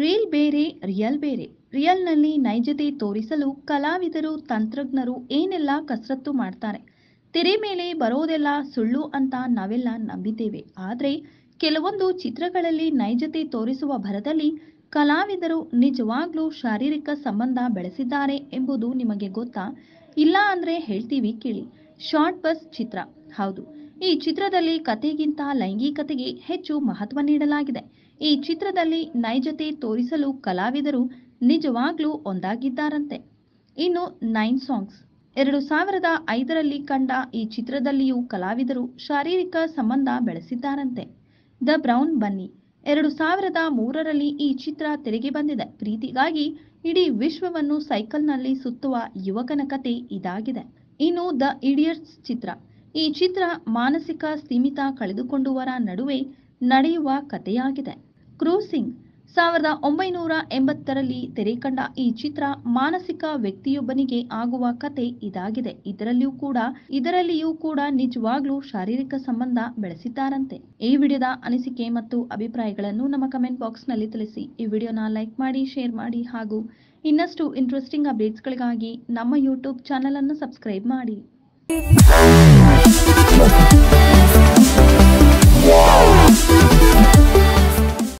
real ಬೇರೆ real ಬೇರೆ ರಿಯಲ್ನಲ್ಲಿ ನೈಜತೆ ತೋರಿಸಲು ಕಲಾವಿದರು ತಂತ್ರಜ್ಞರು ಏನೆಲ್ಲ ಕಸರತ್ತು ಮಾಡ್ತಾರೆ ತೆರೆ ಮೇಲೆ ಬರೋದೆಲ್ಲ ಸುಳ್ಳು ಅಂತ ನಾವೆಲ್ಲ ನಂಬಿದ್ದೇವೆ ಆದರೆ ಕೆಲವೊಂದು ಚಿತ್ರಗಳಲ್ಲಿ ನೈಜತೆ ತೋರಿಸುವ ಭರದಲ್ಲಿ ಕಲಾವಿದರು ನಿಜವಾಗ್ಲೂ ಶಾರೀರಿಕ ಸಂಬಂಧ ಬೆಳೆಸಿದ್ದಾರೆ ಎಂಬುದು ನಿಮಗೆ ಗೊತ್ತಾ ಇಲ್ಲ ಅಂದ್ರೆ ಹೇಳ್ತೀವಿ ಕೇಳಿ ಶಾರ್ಟ್ ಬಸ್ ಚಿತ್ರ ಹೌದು ಈ ಚಿತ್ರದಲ್ಲಿ ಕತೆಗಿಂತ ಲೈಂಗಿಕತೆಗೆ ಹೆಚ್ಚು ಮಹತ್ವ ನೀಡಲಾಗಿದೆ ಈ ಚಿತ್ರದಲ್ಲಿ ನೈಜತೆ ತೋರಿಸಲು ಕಲಾವಿದರು ನಿಜವಾಗ್ಲೂ ಒಂದಾಗಿದ್ದಾರಂತೆ ಇನ್ನು ನೈನ್ ಸಾಂಗ್ಸ್ ಎರಡು ಸಾವಿರದ ಐದರಲ್ಲಿ ಕಂಡ ಈ ಚಿತ್ರದಲ್ಲಿಯೂ ಕಲಾವಿದರು ಶಾರೀರಿಕ ಸಂಬಂಧ ಬೆಳೆಸಿದ್ದಾರಂತೆ ದ ಬ್ರೌನ್ ಬನ್ನಿ ಎರಡು ಸಾವಿರದ ಮೂರರಲ್ಲಿ ಈ ಚಿತ್ರ ತೆರೆಗೆ ಬಂದಿದೆ ಪ್ರೀತಿಗಾಗಿ ಇಡೀ ವಿಶ್ವವನ್ನು ಸೈಕಲ್ನಲ್ಲಿ ಸುತ್ತುವ ಯುವಕನ ಕತೆ ಇದಾಗಿದೆ ಇನ್ನು ದ ಇಡಿಯಟ್ಸ್ ಚಿತ್ರ ಈ ಚಿತ್ರ ಮಾನಸಿಕ ಸೀಮಿತ ಕಳೆದುಕೊಂಡವರ ನಡುವೆ ನಡೆಯುವ ಕಥೆಯಾಗಿದೆ ಕ್ರೂಸಿಂಗ್ ಸಾವಿರದ ಒಂಬೈನೂರ ಎಂಬತ್ತರಲ್ಲಿ ತೆರೆ ಕಂಡ ಈ ಚಿತ್ರ ಮಾನಸಿಕ ವ್ಯಕ್ತಿಯೊಬ್ಬನಿಗೆ ಆಗುವ ಕತೆ ಇದಾಗಿದೆ ಇದರಲ್ಲಿಯೂ ಕೂಡ ಇದರಲ್ಲಿಯೂ ಕೂಡ ನಿಜವಾಗ್ಲೂ ಶಾರೀರಿಕ ಸಂಬಂಧ ಬೆಳೆಸಿದ್ದಾರಂತೆ ಈ ವಿಡಿಯೋದ ಅನಿಸಿಕೆ ಮತ್ತು ಅಭಿಪ್ರಾಯಗಳನ್ನು ನಮ್ಮ ಕಮೆಂಟ್ ಬಾಕ್ಸ್ನಲ್ಲಿ ತಿಳಿಸಿ ಈ ವಿಡಿಯೋನ ಲೈಕ್ ಮಾಡಿ ಶೇರ್ ಮಾಡಿ ಹಾಗೂ ಇನ್ನಷ್ಟು ಇಂಟ್ರೆಸ್ಟಿಂಗ್ ಅಪ್ಡೇಟ್ಸ್ಗಳಿಗಾಗಿ ನಮ್ಮ ಯೂಟ್ಯೂಬ್ ಚಾನಲ್ ಅನ್ನು ಸಬ್ಸ್ಕ್ರೈಬ್ ಮಾಡಿ